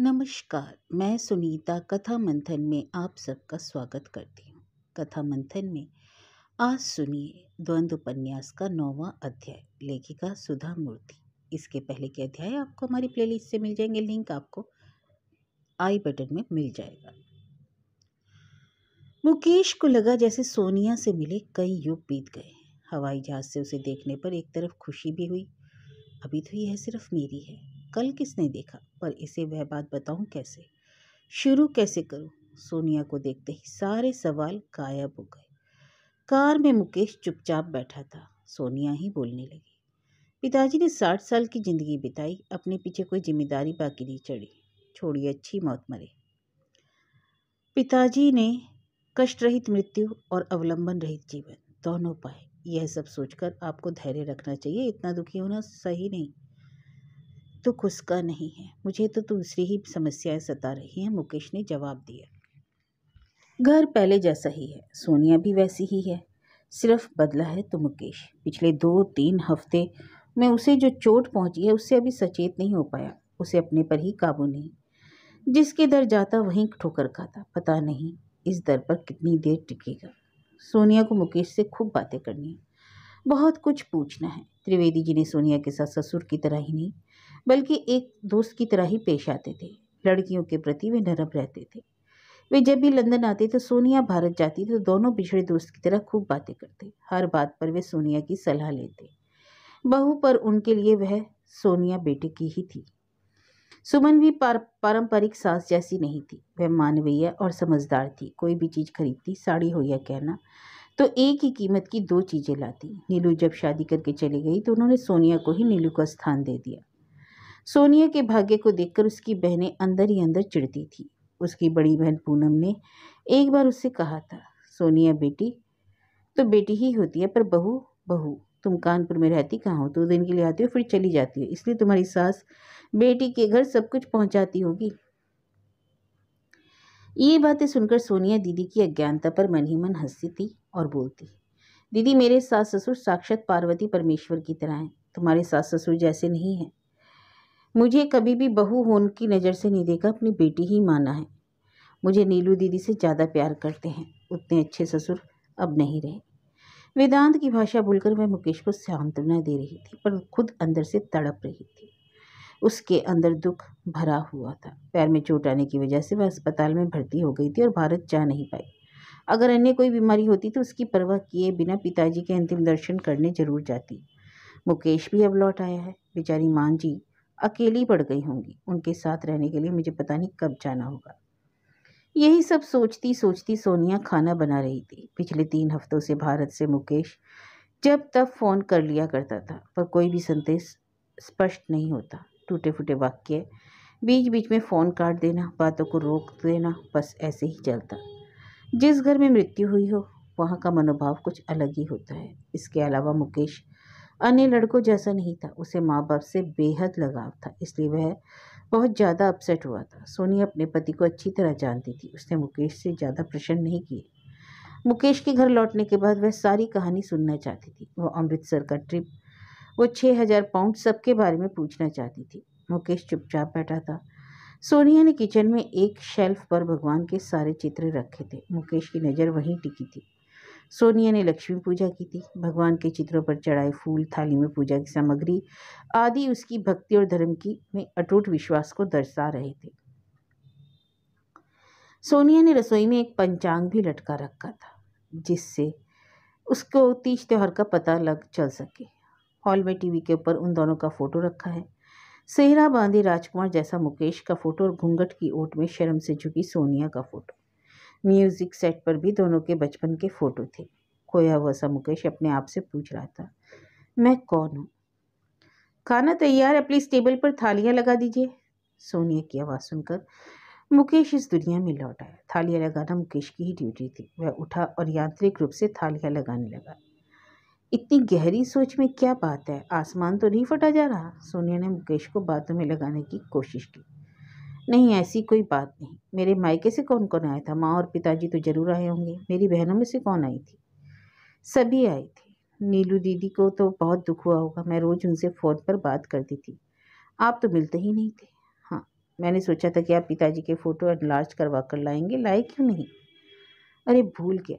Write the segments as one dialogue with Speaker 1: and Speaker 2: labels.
Speaker 1: नमस्कार मैं सुनीता कथा मंथन में आप सबका स्वागत करती हूँ कथा मंथन में आज सुनिए द्वंद्व उपन्यास का नौवा अध्याय लेखिका सुधा मूर्ति इसके पहले के अध्याय आपको हमारी प्लेलिस्ट से मिल जाएंगे लिंक आपको आई बटन में मिल जाएगा मुकेश को लगा जैसे सोनिया से मिले कई युग बीत गए हवाई जहाज से उसे देखने पर एक तरफ खुशी भी हुई अभी तो यह सिर्फ मेरी है कल किसने देखा पर इसे वह बात बताऊं कैसे शुरू कैसे करूं सोनिया को देखते ही सारे सवाल गायब हो गए कार में मुकेश चुपचाप बैठा था सोनिया ही बोलने लगी पिताजी ने साठ साल की जिंदगी बिताई अपने पीछे कोई जिम्मेदारी बाकी नहीं चढ़ी छोड़ी अच्छी मौत मरे पिताजी ने कष्ट रहित मृत्यु और अवलंबन रहित जीवन दोनों पाए यह सब सोचकर आपको धैर्य रखना चाहिए इतना दुखी होना सही नहीं तो खुसका नहीं है मुझे तो दूसरी ही समस्याएं सता रही हैं मुकेश ने जवाब दिया घर पहले जैसा ही है सोनिया भी वैसी ही है सिर्फ बदला है तो मुकेश पिछले दो तीन हफ्ते में उसे जो चोट पहुंची है उससे अभी सचेत नहीं हो पाया उसे अपने पर ही काबू नहीं जिसके दर जाता वहीं ठोकर खाता पता नहीं इस दर पर कितनी देर टिकेगा सोनिया को मुकेश से खूब बातें करनी है बहुत कुछ पूछना है त्रिवेदी जी ने सोनिया के साथ ससुर की तरह ही नहीं बल्कि एक दोस्त की तरह ही पेश आते थे लड़कियों के प्रति वे नरम रहते थे वे जब भी लंदन आते तो सोनिया भारत जाती तो दोनों पिछड़े दोस्त की तरह खूब बातें करते हर बात पर वे सोनिया की सलाह लेते बहू पर उनके लिए वह सोनिया बेटे की ही थी सुमन भी पार, पारंपरिक सास जैसी नहीं थी वह मानवीय और समझदार थी कोई भी चीज़ खरीदती साड़ी हो या कहना तो एक ही कीमत की दो चीज़ें लाती नीलू जब शादी करके चली गई तो उन्होंने सोनिया को ही नीलू का स्थान दे दिया सोनिया के भाग्य को देखकर उसकी बहनें अंदर ही अंदर चिढ़ती थी उसकी बड़ी बहन पूनम ने एक बार उससे कहा था सोनिया बेटी तो बेटी ही होती है पर बहू बहू तुम कानपुर में रहती कहाँ हो दो दिन के लिए आती हो फिर चली जाती हो इसलिए तुम्हारी सास बेटी के घर सब कुछ पहुँचाती होगी ये बातें सुनकर सोनिया दीदी की अज्ञानता पर मन ही मन हंसती थी और बोलती दीदी मेरे सास ससुर साक्षात पार्वती परमेश्वर की तरह हैं तुम्हारे सास ससुर जैसे नहीं हैं मुझे कभी भी बहू होन की नज़र से नहीं देखा अपनी बेटी ही माना है मुझे नीलू दीदी से ज़्यादा प्यार करते हैं उतने अच्छे ससुर अब नहीं रहे वेदांत की भाषा बोलकर मैं मुकेश को सांत्वना दे रही थी पर खुद अंदर से तड़प रही थी उसके अंदर दुख भरा हुआ था पैर में चोट आने की वजह से वह अस्पताल में भर्ती हो गई थी और भारत जा नहीं पाई अगर अन्य कोई बीमारी होती तो उसकी परवाह किए बिना पिताजी के अंतिम दर्शन करने जरूर जाती मुकेश भी अब लौट आया है बेचारी मां जी अकेली पड़ गई होंगी उनके साथ रहने के लिए मुझे पता नहीं कब जाना होगा यही सब सोचती सोचती सोनिया खाना बना रही थी पिछले तीन हफ्तों से भारत से मुकेश जब तब फ़ोन कर लिया करता था पर कोई भी संदेश स्पष्ट नहीं होता टूटे फूटे वाक्य बीच बीच में फ़ोन काट देना बातों को रोक देना बस ऐसे ही चलता जिस घर में मृत्यु हुई हो वहाँ का मनोभाव कुछ अलग ही होता है इसके अलावा मुकेश अन्य लड़कों जैसा नहीं था उसे माँ बाप से बेहद लगाव था इसलिए वह बहुत ज़्यादा अपसेट हुआ था सोनिया अपने पति को अच्छी तरह जानती थी उसने मुकेश से ज़्यादा प्रश्न नहीं किए मुकेश के घर लौटने के बाद वह सारी कहानी सुनना चाहती थी वह अमृतसर का ट्रिप वो छः हज़ार पाउंड सबके बारे में पूछना चाहती थी मुकेश चुपचाप बैठा था सोनिया ने किचन में एक शेल्फ पर भगवान के सारे चित्र रखे थे मुकेश की नज़र वहीं टिकी थी सोनिया ने लक्ष्मी पूजा की थी भगवान के चित्रों पर चढ़ाए फूल थाली में पूजा की सामग्री आदि उसकी भक्ति और धर्म की में अटूट विश्वास को दर्शा रहे थे सोनिया ने रसोई में एक पंचांग भी लटका रखा था जिससे उसको तीज त्यौहार का पता लग चल सके हॉल में टीवी के ऊपर उन दोनों का फोटो रखा है सेहरा बांधे राजकुमार जैसा मुकेश का फोटो और घूंघट की ओट में शर्म से झुकी सोनिया का फोटो म्यूज़िक सेट पर भी दोनों के बचपन के फ़ोटो थे खोया हुआ सा मुकेश अपने आप से पूछ रहा था मैं कौन हूँ खाना तैयार है प्लीज़ टेबल पर थालियाँ लगा दीजिए सोनिया की आवाज़ सुनकर मुकेश इस दुनिया में लौट आया थालियाँ लगाना मुकेश की ही ड्यूटी थी वह उठा और यांत्रिक रूप से थालियाँ लगाने लगा इतनी गहरी सोच में क्या बात है आसमान तो नहीं फटा जा रहा सोनिया ने मुकेश को बातों में लगाने की कोशिश की नहीं ऐसी कोई बात नहीं मेरे मायके से कौन कौन आया था माँ और पिताजी तो ज़रूर आए होंगे मेरी बहनों में से कौन आई थी सभी आई थी नीलू दीदी को तो बहुत दुख हुआ होगा मैं रोज़ उनसे फ़ोन पर बात करती थी आप तो मिलते ही नहीं थे हाँ मैंने सोचा था कि आप पिताजी के फ़ोटो एनलार्ज करवा कर लाएंगे लाए क्यों नहीं अरे भूल गया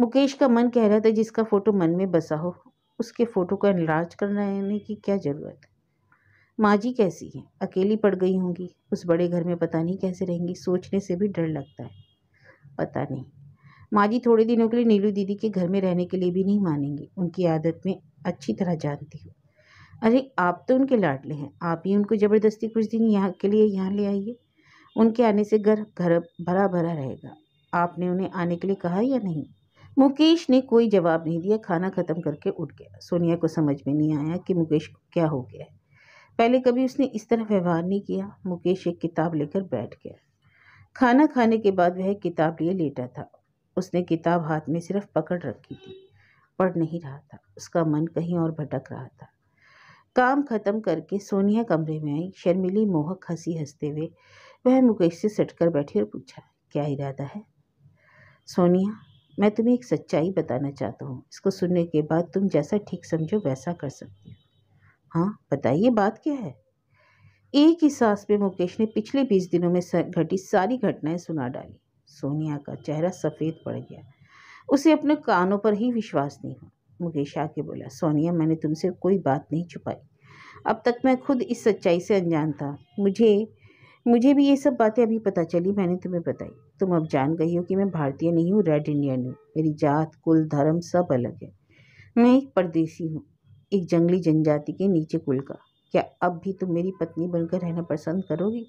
Speaker 1: मुकेश का मन कह रहा था जिसका फ़ोटो मन में बसा हो उसके फ़ोटो को एनलार्ज करने की क्या ज़रूरत माँ जी कैसी हैं अकेली पड़ गई होंगी उस बड़े घर में पता नहीं कैसे रहेंगी सोचने से भी डर लगता है पता नहीं माँ जी थोड़े दिनों के लिए नीलू दीदी के घर में रहने के लिए भी नहीं मानेंगी उनकी आदत में अच्छी तरह जानती हूँ अरे आप तो उनके लाडले हैं आप ही उनको ज़बरदस्ती कुछ दिन यहाँ के लिए यहाँ ले आइए उनके आने से घर घर भरा भरा रहेगा आपने उन्हें आने के लिए कहा या नहीं मुकेश ने कोई जवाब नहीं दिया खाना ख़त्म करके उठ गया सोनिया को समझ में नहीं आया कि मुकेश को क्या हो गया है पहले कभी उसने इस तरह व्यवहार नहीं किया मुकेश एक किताब लेकर बैठ गया खाना खाने के बाद वह किताब लिए लेटा था उसने किताब हाथ में सिर्फ पकड़ रखी थी पढ़ नहीं रहा था उसका मन कहीं और भटक रहा था काम खत्म करके सोनिया कमरे में आई शर्मिली मोहक हंसी हंसते हुए वह मुकेश से सटकर बैठी और पूछा क्या इरादा है सोनिया मैं तुम्हें एक सच्चाई बताना चाहता हूँ इसको सुनने के बाद तुम जैसा ठीक समझो वैसा कर सकती हो हाँ बताइए बात क्या है एक ही सांस में मुकेश ने पिछले बीस दिनों में घटी सारी घटनाएं सुना डाली सोनिया का चेहरा सफ़ेद पड़ गया उसे अपने कानों पर ही विश्वास नहीं हुआ मुकेश आके बोला सोनिया मैंने तुमसे कोई बात नहीं छुपाई अब तक मैं खुद इस सच्चाई से अनजान था मुझे मुझे भी ये सब बातें अभी पता चली मैंने तुम्हें बताई तुम अब जान गई हो कि मैं भारतीय नहीं हूँ रेड इंडियन हूँ मेरी जात कुल धर्म सब अलग है मैं एक परदेसी हूँ एक जंगली जनजाति के नीचे कुल का क्या अब भी तुम मेरी पत्नी बनकर रहना पसंद करोगी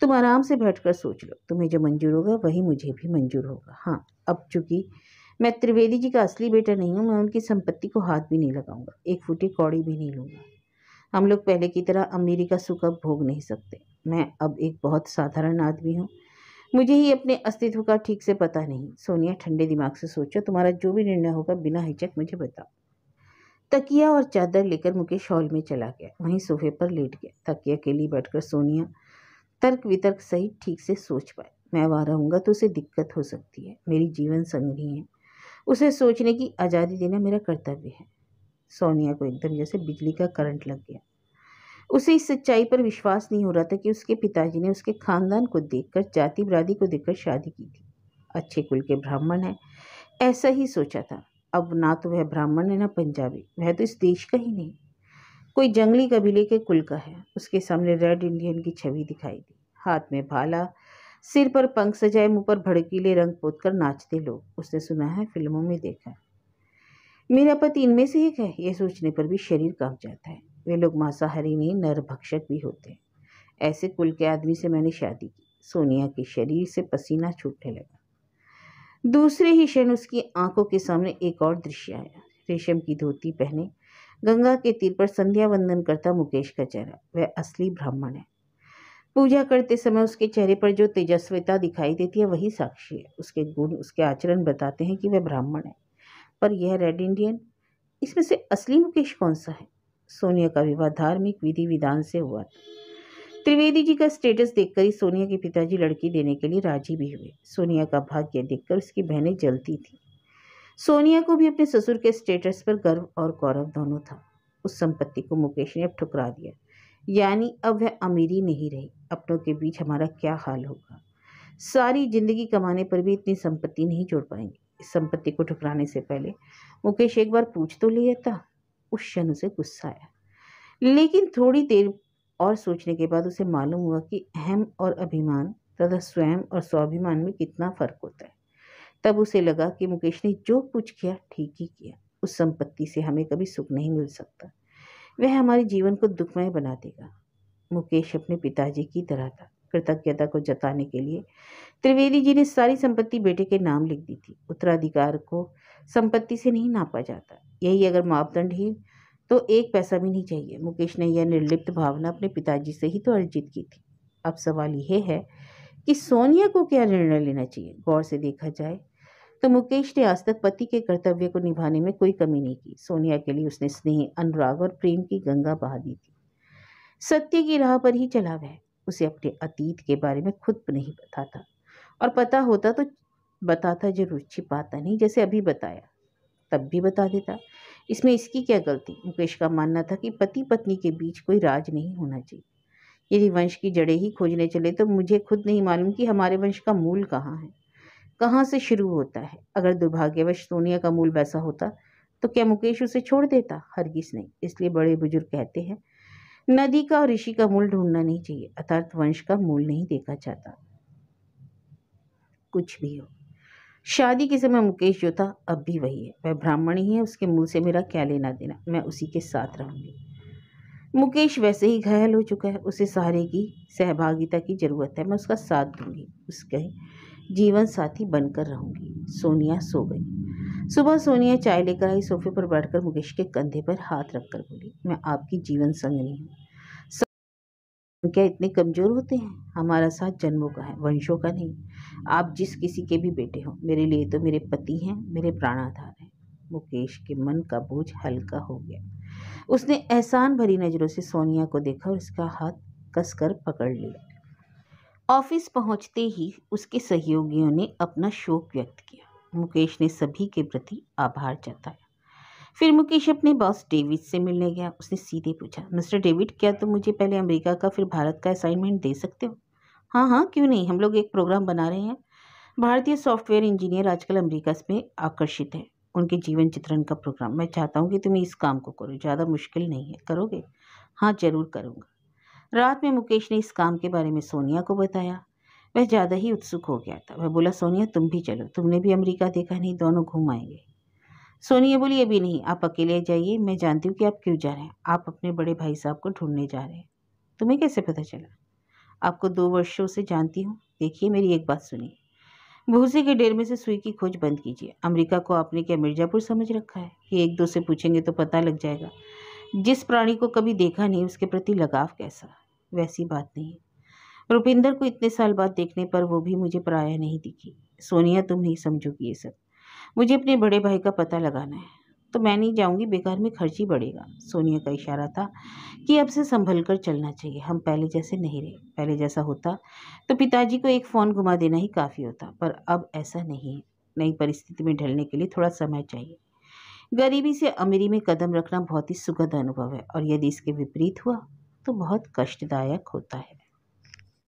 Speaker 1: तुम आराम से कर सोच लो तुम्हें जो मंजूर होगा वही मुझे भी मंजूर होगा हाँ अब चूंकि मैं त्रिवेदी जी का असली बेटा नहीं हूँ मैं उनकी संपत्ति को हाथ भी नहीं लगाऊंगा एक फूटी कौड़ी भी नहीं लूँगा हम लोग पहले की तरह अमीरी का सुख अब भोग नहीं सकते मैं अब एक बहुत साधारण आदमी हूँ मुझे ही अपने अस्तित्व का ठीक से पता नहीं सोनिया ठंडे दिमाग से सोचो तुम्हारा जो भी निर्णय होगा बिना हिचक मुझे बताओ तकिया और चादर लेकर मुकेश हॉल में चला गया वहीं सोफे पर लेट गया तकिया के लिए बैठकर सोनिया तर्क वितर्क सही ठीक से सोच पाए मैं वहाँ रहूँगा तो उसे दिक्कत हो सकती है मेरी जीवन संगनी है उसे सोचने की आज़ादी देना मेरा कर्तव्य है सोनिया को एकदम जैसे बिजली का करंट लग गया उसे इस सच्चाई पर विश्वास नहीं हो रहा था कि उसके पिताजी ने उसके खानदान को देखकर जाति बरादी को देखकर शादी की थी अच्छे कुल के ब्राह्मण हैं ऐसा ही सोचा था अब ना तो वह ब्राह्मण है ना पंजाबी वह तो इस देश का ही नहीं कोई जंगली कबीले के कुल का है उसके सामने रेड इंडियन की छवि दिखाई दी हाथ में भाला सिर पर पंख सजाए मुंह पर भड़कीले रंग पोत कर नाचते लोग उसने सुना है फिल्मों में देखा है मेरा पति इनमें से एक है यह सोचने पर भी शरीर कांप जाता है वे लोग मांसाहारी नहीं नरभक्षक भी होते हैं ऐसे कुल के आदमी से मैंने शादी की सोनिया के शरीर से पसीना छूटने लगा दूसरे ही क्षण उसकी आंखों के सामने एक और दृश्य आया रेशम की धोती पहने गंगा के तीर पर संध्या वंदन करता मुकेश का चेहरा वह असली ब्राह्मण है पूजा करते समय उसके चेहरे पर जो तेजस्विता दिखाई देती है वही साक्षी है उसके गुण उसके आचरण बताते हैं कि वह ब्राह्मण है पर यह रेड इंडियन इसमें से असली मुकेश कौन सा है सोनिया का विवाह धार्मिक विधि विधान से हुआ था त्रिवेदी जी का स्टेटस देखकर ही सोनिया के पिताजी लड़की देने के लिए राजी भी हुए सोनिया का भाग्य देखकर उसकी बहनें जलती थीं सोनिया को भी अपने ससुर के स्टेटस पर गर्व और गौरव दोनों था उस संपत्ति को मुकेश ने अब ठुकरा दिया यानी अब वह अमीरी नहीं रही अपनों के बीच हमारा क्या हाल होगा सारी जिंदगी कमाने पर भी इतनी संपत्ति नहीं जोड़ पाएंगे इस संपत्ति को ठुकराने से पहले मुकेश एक बार पूछ तो लिया था उस क्षण उसे गुस्सा आया लेकिन थोड़ी देर और सोचने के बाद उसे मालूम हुआ कि अहम और अभिमान तथा स्वयं और स्वाभिमान में कितना फ़र्क होता है तब उसे लगा कि मुकेश ने जो कुछ किया ठीक ही किया उस संपत्ति से हमें कभी सुख नहीं मिल सकता वह हमारे जीवन को दुखमय बना देगा मुकेश अपने पिताजी की तरह था कृतज्ञता को जताने के लिए त्रिवेदी जी ने सारी संपत्ति बेटे के नाम लिख दी थी उत्तराधिकार को संपत्ति से नहीं नापा जाता यही अगर मापदंड ही तो एक पैसा भी नहीं चाहिए मुकेश ने यह निर्लिप्त भावना अपने पिताजी से ही तो अर्जित की थी अब सवाल यह है कि सोनिया को क्या निर्णय लेना चाहिए गौर से देखा जाए तो मुकेश ने आज तक पति के कर्तव्य को निभाने में कोई कमी नहीं की सोनिया के लिए उसने स्नेह अनुराग और प्रेम की गंगा बहा दी थी सत्य की राह पर ही चला वह उसे अपने अतीत के बारे में खुद नहीं पता था और पता होता तो बताता जरूर छिपाता नहीं जैसे अभी बताया तब भी बता देता इसमें इसकी क्या गलती मुकेश का मानना था कि पति पत्नी के बीच कोई राज नहीं होना चाहिए यदि वंश की जड़ें ही खोजने चले तो मुझे खुद नहीं मालूम कि हमारे वंश का मूल कहाँ है कहाँ से शुरू होता है अगर दुर्भाग्यवश सोनिया का मूल वैसा होता तो क्या मुकेश उसे छोड़ देता किस नहीं इसलिए बड़े बुजुर्ग कहते हैं नदी का और ऋषि का मूल ढूंढना नहीं चाहिए अर्थात वंश का मूल नहीं देखा जाता कुछ भी हो शादी के समय मुकेश जो था अब भी वही है वह ब्राह्मण ही है उसके मुंह से मेरा क्या लेना देना मैं उसी के साथ रहूँगी मुकेश वैसे ही घायल हो चुका है उसे सहारे की सहभागिता की ज़रूरत है मैं उसका साथ दूंगी उसके जीवन साथी बनकर रहूंगी सोनिया सो गई सुबह सोनिया चाय लेकर आई सोफे पर बैठकर मुकेश के कंधे पर हाथ रखकर बोली मैं आपकी जीवन संगनी हूँ वे तो क्या इतने कमज़ोर होते हैं हमारा साथ जन्मों का है वंशों का नहीं आप जिस किसी के भी बेटे हो मेरे लिए तो मेरे पति हैं मेरे प्राणाधार हैं मुकेश के मन का बोझ हल्का हो गया उसने एहसान भरी नज़रों से सोनिया को देखा और उसका हाथ कसकर पकड़ लिया ऑफिस पहुंचते ही उसके सहयोगियों ने अपना शोक व्यक्त किया मुकेश ने सभी के प्रति आभार जताया फिर मुकेश अपने बॉस डेविड से मिलने गया उसने सीधे पूछा मिस्टर डेविड क्या तुम तो मुझे पहले अमेरिका का फिर भारत का असाइनमेंट दे सकते हो हाँ हाँ क्यों नहीं हम लोग एक प्रोग्राम बना रहे हैं भारतीय सॉफ्टवेयर इंजीनियर आजकल अमेरिका में आकर्षित है उनके जीवन चित्रण का प्रोग्राम मैं चाहता हूँ कि तुम इस काम को करो ज़्यादा मुश्किल नहीं है करोगे हाँ ज़रूर करूँगा रात में मुकेश ने इस काम के बारे में सोनिया को बताया वह ज़्यादा ही उत्सुक हो गया था वह बोला सोनिया तुम भी चलो तुमने भी अमेरिका देखा नहीं दोनों घूम आएंगे सोनिया बोली अभी नहीं आप अकेले जाइए मैं जानती हूँ कि आप क्यों जा रहे हैं आप अपने बड़े भाई साहब को ढूंढने जा रहे हैं तुम्हें कैसे पता चला आपको दो वर्षों से जानती हूँ देखिए मेरी एक बात सुनिए भूसे के डेर में से सुई की खोज बंद कीजिए अमेरिका को आपने क्या मिर्जापुर समझ रखा है कि एक दो से पूछेंगे तो पता लग जाएगा जिस प्राणी को कभी देखा नहीं उसके प्रति लगाव कैसा वैसी बात नहीं रुपिंदर को इतने साल बाद देखने पर वो भी मुझे पराया नहीं दिखी सोनिया तुम नहीं समझोगी ये सब मुझे अपने बड़े भाई का पता लगाना है तो मैं नहीं जाऊंगी बेकार में खर्च ही बढ़ेगा सोनिया का इशारा था कि अब से संभल कर चलना चाहिए हम पहले जैसे नहीं रहे पहले जैसा होता तो पिताजी को एक फ़ोन घुमा देना ही काफ़ी होता पर अब ऐसा नहीं है नई परिस्थिति में ढलने के लिए थोड़ा समय चाहिए गरीबी से अमीरी में कदम रखना बहुत ही सुखद अनुभव है और यदि इसके विपरीत हुआ तो बहुत कष्टदायक होता है